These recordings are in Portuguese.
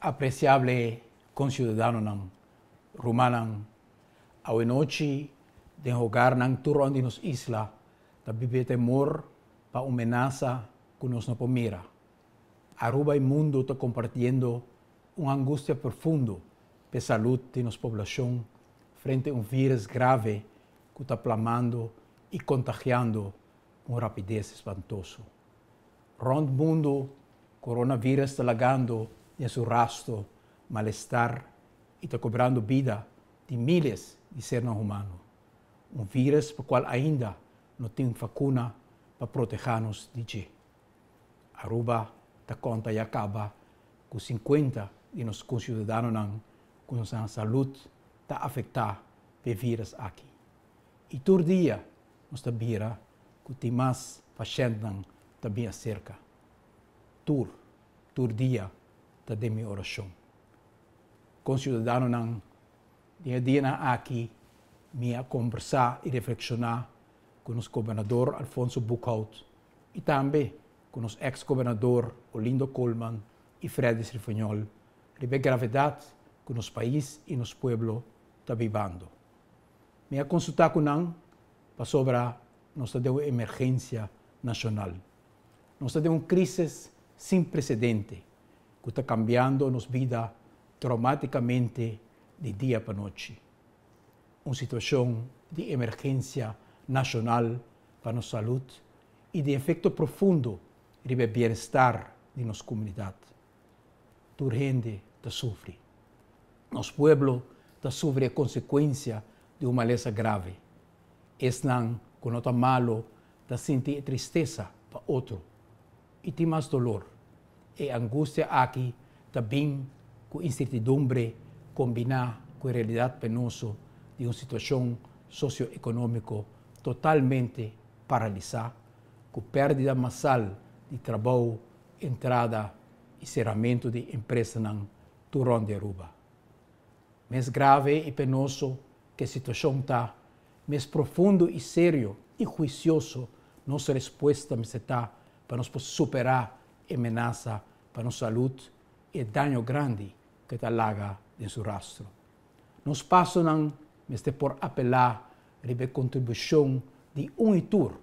apreciable conciudadano rumanan awenochi den hogar ng turon dinos isla tabibe temor pa umenasa nos não pomira. Aruba e mundo está compartiendo una angústia profundo pe saúde de nos población frente a um vírus grave que está plamando e contagiando com rapidez espantoso. Rond mundo, coronavírus está lagando de mal malestar e está cobrando vida de milhares de seres humanos. Um vírus para o qual ainda não tem vacuna para proteger-nos de ti. Aruba te conta e acaba com 50 tá de nossos concidadãos com nossa saúde está afetada pelo vírus aqui. E todo dia nos vira que tem mais pacientes também acerca. Tur, tur dia, minha oração. orë shumë. Con dia ng dinadina na aki, mia conversar e reflexionar com o governador Alfonso Bucaut e também com o ex-governador Olindo Coleman e Fred sobre a gravidade que o país e nos povo está vivendo. Me consultar com não para sobre nossa deu emergência nacional. Nós temos uma crise sem precedente está cambiando nuestra vida traumáticamente de día para noche. Una situación de emergencia nacional para nuestra salud y de efecto profundo sobre el bienestar de nuestra comunidad. Tu gente te sufre. Nuestro pueblo te sufre a consecuencia de una maleza grave. Es nan con otro malo te siente tristeza para otro y te más dolor e angústia aqui também com incertidumbre combinar com a realidade penosa de uma situação socioeconômica totalmente paralisada, com perda massal de trabalho, entrada e cerramento de empresas no Turon de Aruba. Mais grave e penoso que a situação está, mais profundo e sério e juicioso nossa resposta está para nos superar amenaza para salud y y daño grande que talaga en su rastro. Nos pasan, me por apelar, a contribución de un tour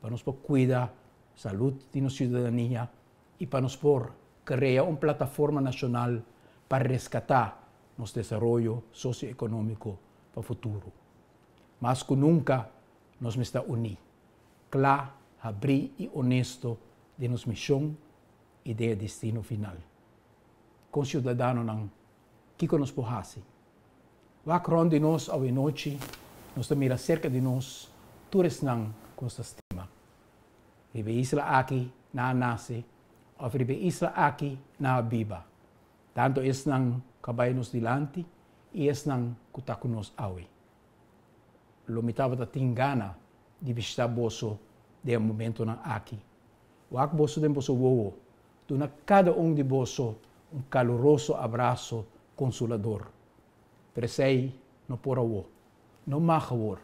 para nos por cuida salud de nos ciudadanía y para nos por crear una plataforma nacional para rescatar nuestro desarrollo socioeconómico para el futuro. Más que nunca nos está unir, claro, abrir y honesto de nuestra misión, idea destino final. Conciudadano ng chi nos pohasi. Va cron di nos ave noci, nos mira cerca di nos, tures nang costa stima. Ribe isla aki na nasi, of ribe isla aki na biba. Tanto es nang kabay nos dilanti, i es nang kutakunos awi. Lumitava ta tingana di bista boso de momento nang aki. Wak boso den boso wowo, Dona a cada um de vós um caloroso abraço consolador. Presei no porawo, no majawor,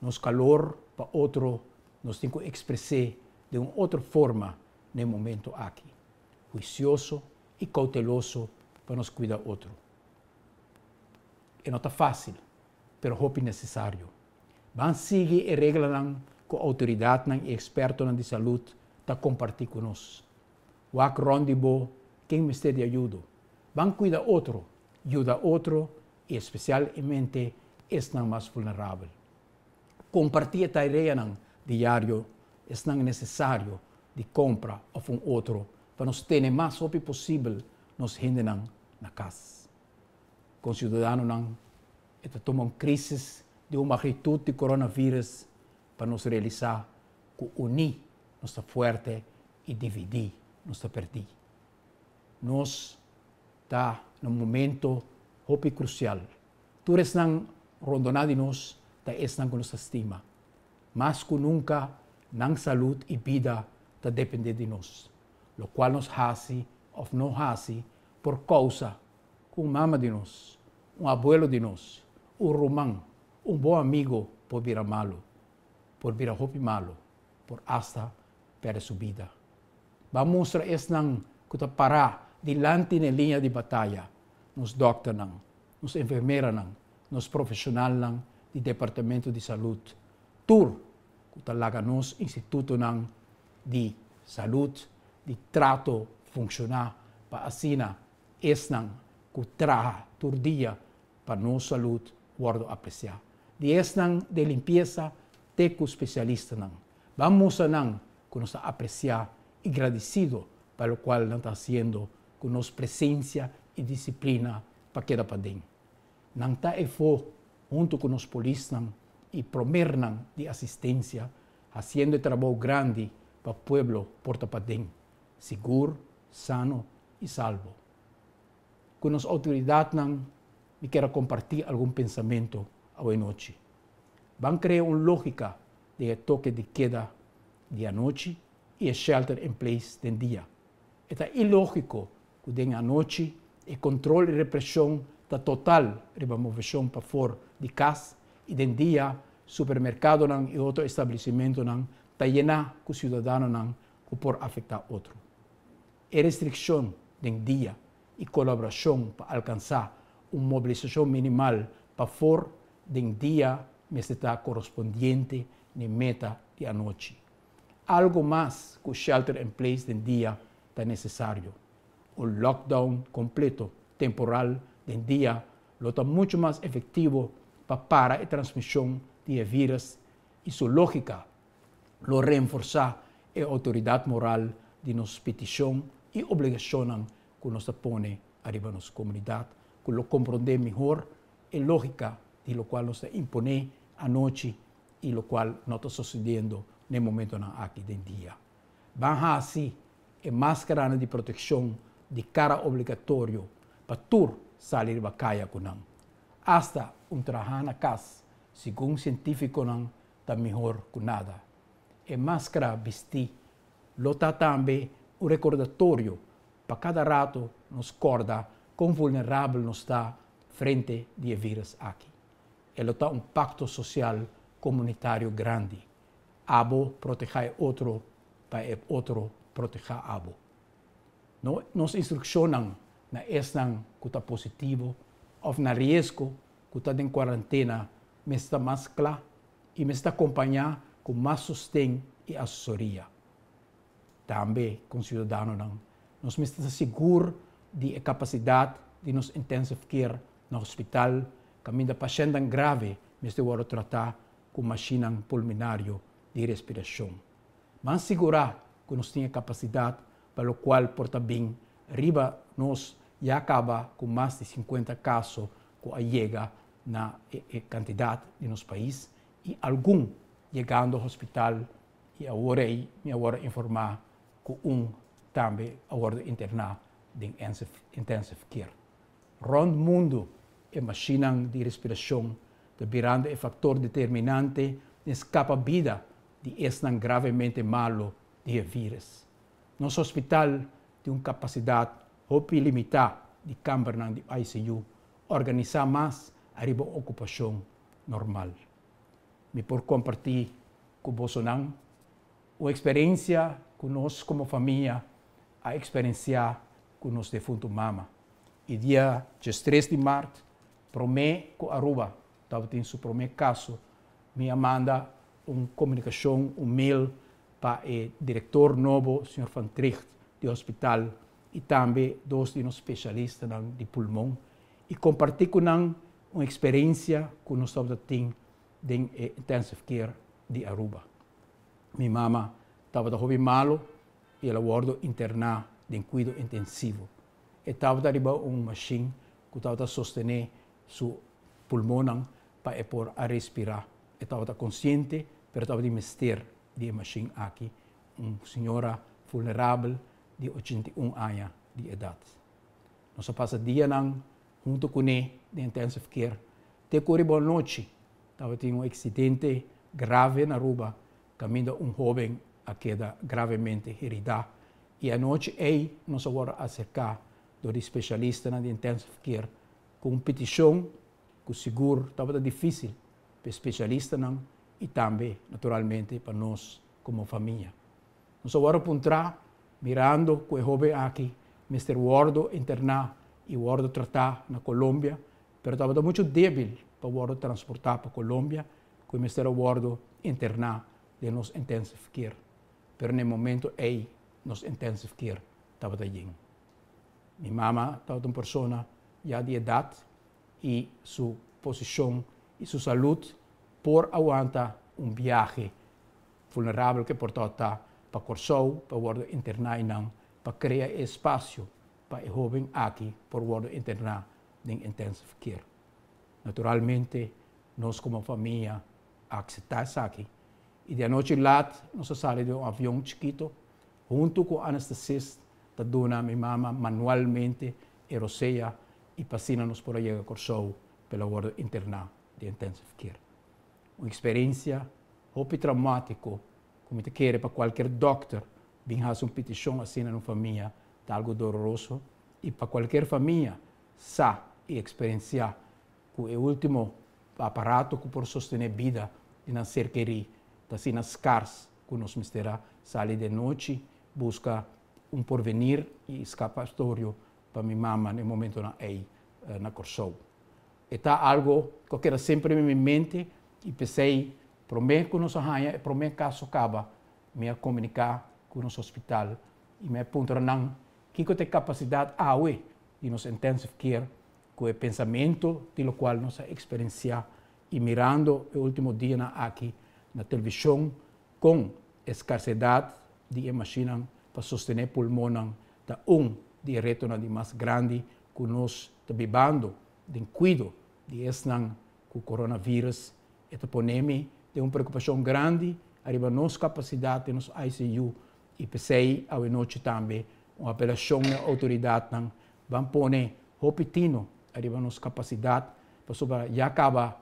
nos calor para outro, nos tem que expressar de uma outra forma no momento aqui. Juicioso e cauteloso para nos cuidar outro. E não está fácil, pero hope necessário. Van seguir e regra com a autoridade e experto de saúde para tá compartilhar conosco. Wak Rondibo, esté de ayuda, Van cuida otro, ayuda otro y especialmente los más vulnerable. Compartir idea diario es necesario de compra a otro para nos tener más opi posible nos hindran na casa. Con ciudadanos nan, esta toma crisis de una magnitud de coronavirus para nos realizar que unir nuestra fuerte y dividir nos está perdido. Nos está en un momento hopi crucial. Tú eres nan rondonado ta es nan con nuestra estima. Más que nunca, nan salud y vida te depende de nosotros, Lo cual nos hace o no hace por causa que una mamá, de un abuelo de nos, un román, un buen amigo por virar malo, por vir hopi malo, por hasta perder su vida. Vamos reesnang para dilanti na linya di batalla nos doktor nang, nos enfermera nang, nos profesional nang di Departamento di Salud. Tur, talaga nos instituto nang di salud, di trato funksiona pa asina esnang kutraha turdia pa nos salud wardo aprecia. Di es nang de limpieza teku specialista nang. Vamos nang kuno sa aprecia y agradecido para lo cual está haciendo con nos presencia y disciplina para dentro. Nos Nanta EFO junto con los policías y promernan de asistencia, haciendo el trabajo grande para el pueblo portapadén, seguro, sano y salvo. Con las autoridades me quiero compartir algún pensamiento hoy noche. Van a crear una lógica de toque de queda de anoche y shelter in place den día. Es ilógico que den anoche el control y represión de total removición para for de cas y den día, supermercado y otros otro establecimiento nan ta llena que ciudadano nan que por afectar otro. E restricción den día y colaboración para alcanzar una movilización minimal para for día dia está correspondiente ni meta de anoche algo más que shelter in place del día tan necesario. Un lockdown completo, temporal del día, lo está mucho más efectivo para parar la transmisión de virus y su lógica lo reforza la e autoridad moral de nuestra petición y obligación que nos pone arriba de nuestra comunidad, que lo comprende mejor la e lógica de lo cual nos impone anoche y lo cual no está sucediendo no momento na aqui de dia. Banha assim, é máscara de proteção de cara obrigatório para tur salir com não. Hasta um trajana cas, segundo científico não, está melhor que nada. E é máscara vesti, lota também o recordatório para cada rato nos corda quão vulnerável nos está frente de vírus aqui. E lota tá um pacto social comunitário grande abo protege outro, para outro proteja abo. No, nos instrucionam na esnan que está positivo, ou na risco que está em quarentena, me está mais claro e me está acompanhar com mais sustento e assessoria. Também, com cidadão, nos está seguro de capacidade de nos intensive care no hospital, caminho da paciente grave, me está a tratar com machina pulmonário de respiração. Mas segurar que nós temos capacidade, para o qual, porta bem. riba nós já acaba com mais de 50 casos que chega na quantidade eh, eh, de nosso país e algum chegando ao hospital e agora me agora informar que um também agora internar em intensive care. Rondo mundo é máquina de respiração, de virando é fator determinante, escapa vida de estar gravemente malo de vírus. Nosso hospital tem uma capacidade hope limitada de câmara de ICU, organizar mais a ocupação normal. Me por compartir com Bolsonaro a experiência que nós como família a experienciar com nos defunto mama. E dia 3 de março, promê com Aruba, estava tendo seu primeiro caso, me manda uma comunicação, um mail para o eh, diretor novo, Sr. Van Tricht, do hospital, e também dois de nossos especialistas de pulmão, e compartilhar com nós uma experiência que nós temos de eh, intensive care de Aruba. Minha mama estava da hobby malo e ela guardou internar de cuidado intensivo. E estava da uma um machine que estava a sostener seu pulmão para eh, pôr a respirar estava consciente, pero estava de mestre de machine aqui, uma senhora vulnerável de 81 anos de idade. Nós passa dia nan, junto com ele, de intensive care. Te corre boa noite, estava tendo um acidente grave na rua, caminho um jovem a queda gravemente herida. E à noite, ele nos agora acercar do especialista na intensive care com petição, com seguro, estava difícil para especialistas não, e também, naturalmente, para nós como família. Nós agora encontrar mirando que o jovem aqui, Mr. Wardo internar e Wardo tratar na Colômbia, mas estava muito débil para o Wardo transportar para a Colômbia, com o Mr. Wardo internar de nos intensive care. Pero no momento ele nos intensive care estava daí. Minha mama estava uma pessoa já de idade e sua posição y su salud por aguanta un viaje vulnerable que portata para corso, para guardo internaina, para para espacio para jóvenes joven aquí, por guardo interna en intensive care. Naturalmente, nos como familia aceptamos Y Y de noche lat, nos sale de un avión chiquito, junto con anestesista, da dona mi mamá, manualmente, erosea, y pasina nos por allá corso, para guardo interna. till intensivcare. uma experiência, hopi traumático, como te quere para qualquer doctor, bem has um petição assim na família, tá algo doloroso, e para qualquer família, sa e experienciar que o último aparato que por sostener vida de não ser querido, tá assim nas scars que nos misterá, sale de noite, busca um porvenir e escapatório para minha mama no momento na ei, eh, na Kosovo está algo que era sempre em minha mente e pensei, para mim que nos arranha, para mim caso acaba, me comunicar com o nosso hospital e me apontar não, que que tem capacidade a ah, ué, e nos intensificar com o pensamento de lo qual nos experiência e mirando o último dia na aqui na televisão com escassidade de imaginam para sostener pulmão da um de retorno de mais grande que nós está vivendo, de cuido de esnan com o coronavírus. Esta poneme tem uma preocupação grande arriba nossa capacidade nos ICU e pensei ao noite também uma apelação à autoridade não vão pôr repetindo arriba nossa capacidade para sobre já acaba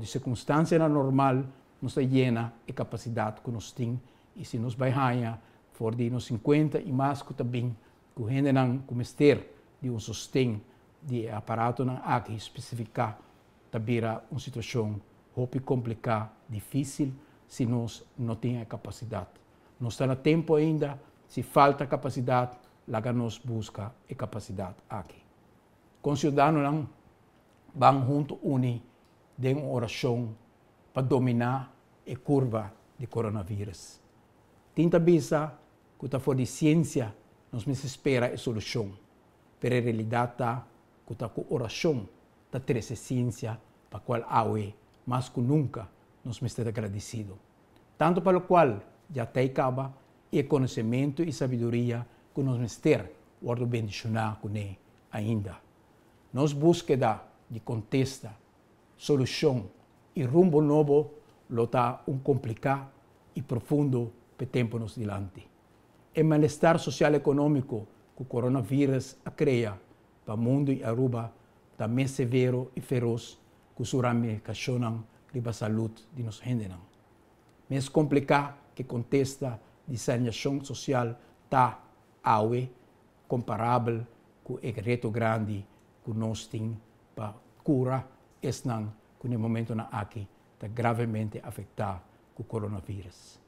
de circunstância normal nos llena e capacidade que nós tem e se nos vai ganhar for de nos 50 e mais que também que gente não começar de um sustento de aparato não há que especificar te vira uma situação muito complicada, difícil, se nós não temos capacidade. Não está a tempo ainda, se falta capacidade, lá nós busca a capacidade aqui. Com cidadãos não, vão junto unir de uma oração para dominar a curva de coronavírus. Tinta bisa que a for de ciência, nós nos espera a solução. Para a realidade, que tá, a com oração, da terceira Ciência, para a qual a AUE, mais que nunca, nos está agradecido. Tanto para o qual já tem e conhecimento e sabedoria que nos mister guardo bendicionar com ele ainda. Nos busca de contesta, solução e rumbo novo lota um complicado e profundo que tempo nos dilante. O malestar social e econômico que o coronavírus acreia para o mundo e Aruba também severo e feroz, que kusurame kashonan riba salud de nos hendenan. Mes complica que contesta disanhação social tá awe comparável com o reto grande que nós temos para cura esnan que no momento na aqui está gravemente afetado com o coronavírus.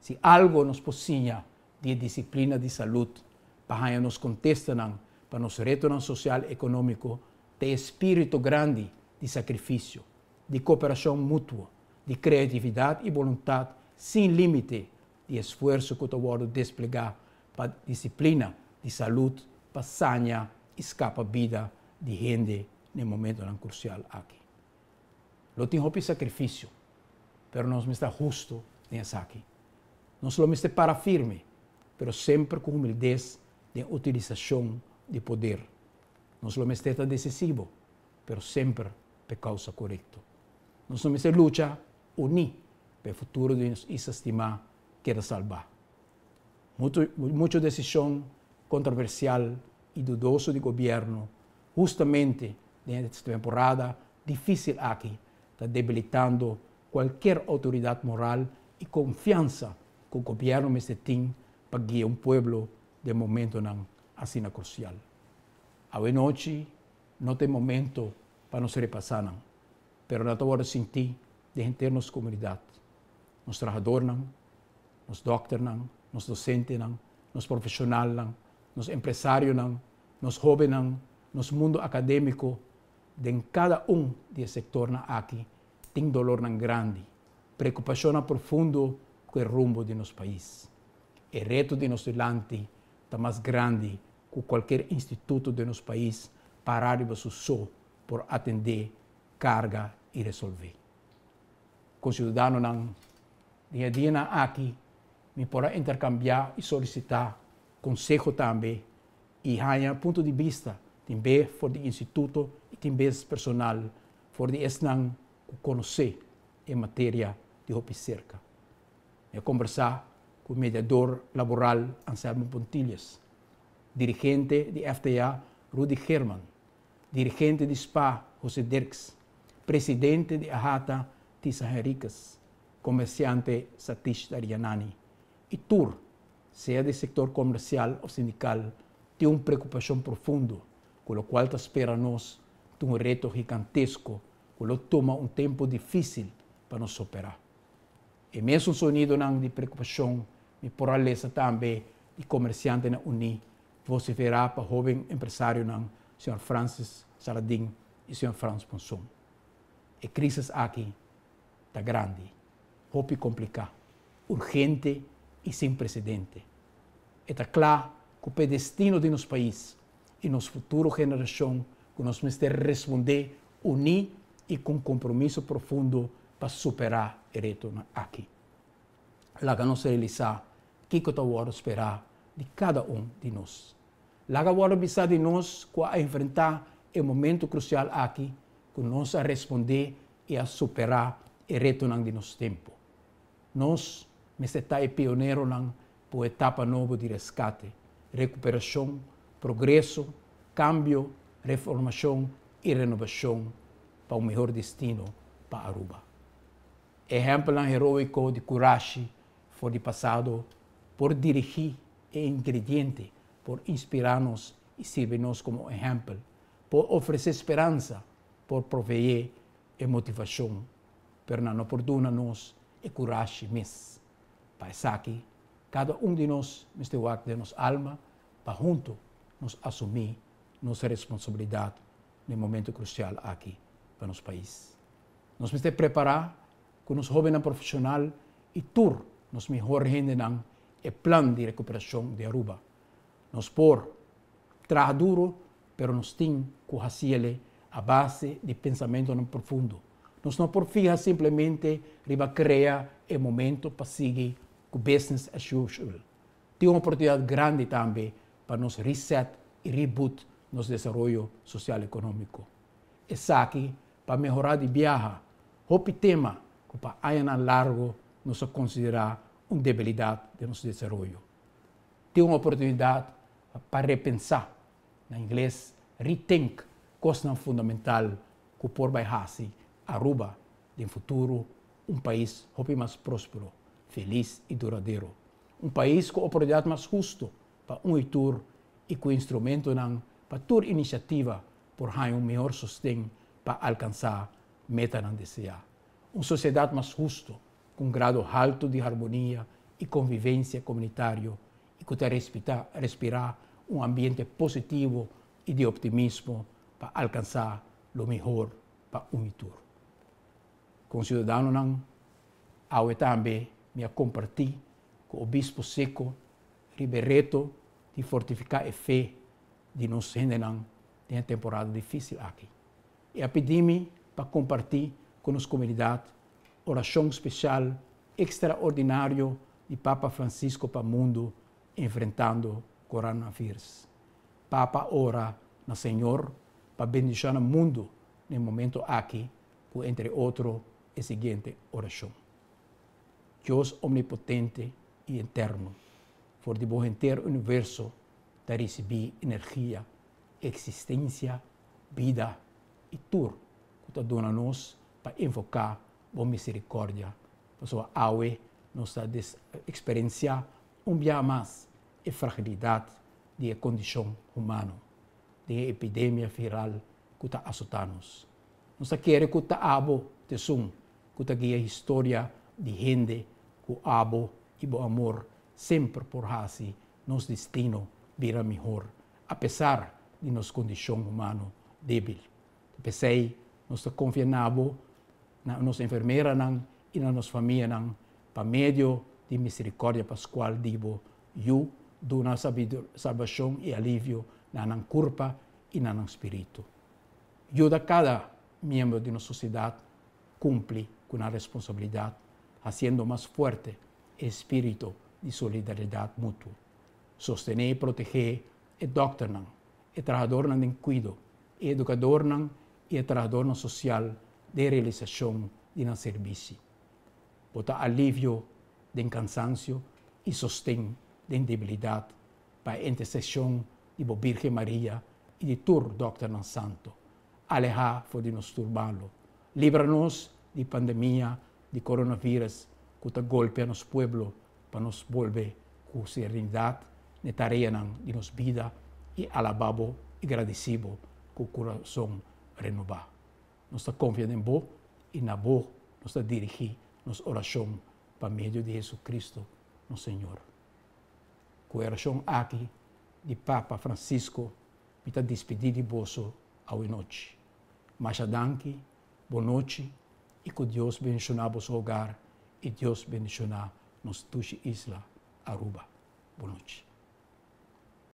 Se algo nos possinha de disciplina de saúde para nos contestam para nos reto social econômico tem espírito grande de sacrifício, de cooperação mútua, de criatividade e vontade sem limite de esforço que o trabalho desplegar para disciplina, de saúde, para sanha, escapa a vida de gente no momento tão crucial aqui. Eu tenho para sacrifício, mas não está justo nessa aqui. Não só está para firme, mas sempre com humildade de utilização de poder. me somos tan decisivo, pero sempre por causa correcta. No somos luta unir para el futuro de nuestra que salvar. Muchas decisiones controversial e dudosa de gobierno, justamente esta temporada difícil aquí, está debilitando cualquier autoridad moral y e confianza que gobierno gobierno para guiar un pueblo de momento assina crucial. noite, não tem momento para nos repassar, pero na tua hora senti de termos comunidade. Nos trabalhadores, nos doctores, nos docentes, nos profissionais, nos empresários, nos jovens, nos mundo acadêmico, de cada um desse sector na aqui tem dolor na grande, preocupação na profundo com o rumo de nosso país. O reto de nosso delante está mais grande com qualquer instituto do nosso país para e só por atender carga e resolver. Com cidadão não, dia a dia aqui, me pode intercambiar e solicitar conselho também e ganhar ponto de vista também for de instituto e também personal for de esnan conhecer em matéria de roupa cerca. conversar com o mediador laboral Anselmo Pontilhas dirigente de FTA, Rudy Herman, dirigente de SPA José Dirks, presidente de AHATA Tisa Henriquez, comerciante Satish Darianani. Y TUR, sea del sector comercial o sindical, tiene una preocupación profunda, con lo cual te espera nos un reto gigantesco, que lo toma un tiempo difícil para nos superar. Y me sonido de preocupación me por también, também de comerciante la Unión, vociferar para o jovem empresário, não, Sr. Francis Saladin e Sr. Franz Ponson. A crise aqui está grande, roupa complicada, urgente e sem precedente. Está claro que o destino de nosso país e nossa futura geração que nós temos que responder unir e com compromisso profundo para superar o reto aqui. Lá que nós realizar, o que eu estou esperar de cada um de nós. Lá agora precisa de nós a enfrentar o um momento crucial aqui, que nós a responder e a superar e retornar de nosso tempo. Nós, Meseta é pioneiro na etapa nova de resgate, recuperação, progresso, cambio, reformação e renovação para um melhor destino para Aruba. Exemplo heróico de coragem foi de passado por dirigir e ingrediente por inspirarnos y sirvenos como ejemplo, por ofrecer esperanza, por proveer e motivación per perdona-nos e mes. para cada uno de nos neste acto de nos alma, para junto nos nuestra responsabilidad en el momento crucial aquí para nuestro país. nos preparar con nos profesionales profesional y tour nos mejor nan. e Plano de Recuperação de Aruba. Nos por traz duro, pero nos tem com a base de pensamento não profundo. Nós não porfia simplesmente riba cria e momento para seguir com business as usual. Tem uma oportunidade grande também para nos reset e reboot nos desenvolvimento social e econômico. E saque para melhorar de viaja, hope tema que para anos largo nos considerar uma debilidade de nosso desenvolvimento. Tem uma oportunidade para repensar, na inglês, rethink, coisa fundamental que o por vai fazer assim, Aruba, de futuro, um país mais próspero, feliz e duradouro. Um país com oportunidade mais justa para um tour e com instrumento não, para toda iniciativa por ter um melhor sustento para alcançar meta que deseja. Uma sociedade mais justa, com grado alto de harmonia e convivência comunitário e que te respirar, respirar um ambiente positivo e de optimismo para alcançar o melhor para o futuro. Com o cidadão eu também me comparti com o Bispo Seco Ribereto de fortificar a fé de nos rendenan em uma temporada difícil aqui. E a pedi-me para compartilhar com as comunidades oração especial, extraordinário de Papa Francisco para o mundo enfrentando o coronavírus. Papa ora no Senhor para bendicionar o mundo no momento aqui, ou entre outros, a seguinte oração. Deus omnipotente e eterno, por de bom inteiro universo, da receber energia, existência, vida e tudo que te dona a nós para invocar com oh, misericórdia. Pessoa Awe nos a experienciar um dia mais a fragilidade de condição humana, de epidemia viral que está assustando-nos. Nós queremos que o abo de sum, que a história de gente que abo e o amor sempre por assim nos destino virá melhor, apesar de nossa condição humana débil. Pensei, nós abo na nos y nang e na nos pa para medio de Misericordia pascual, y you salvación salvación y alivio alívio na y culpa y na espíritu. da cada miembro de nuestra sociedad, cumple con la responsabilidad haciendo más fuerte el espíritu de solidaridad mutua. Sostener y proteger el doctor, el trabajador en cuido, el educador e trabajador social de realización de un servicio. Bota alivio del cansancio y sostén de debilidad para intercesión de la Virgen María y de tu Doctor Santo. Aleja de nos turbalo. Líbranos de pandemia de coronavirus que te golpe a nuestro pueblo para nos volver con serenidad de tarea de nos vida y alababo y agradecido con corazón renovado. nossa confiança em Bo e na Bo nos dirigir nossa oração para meio de Jesus Cristo, nosso Senhor. Com a oração aqui de Papa Francisco, me está despedindo de vosso ao noite. Mas adanque, boa noite e que Deus bendicioná vosso hogar e Deus bendicioná nos tuche isla Aruba. Boa noite.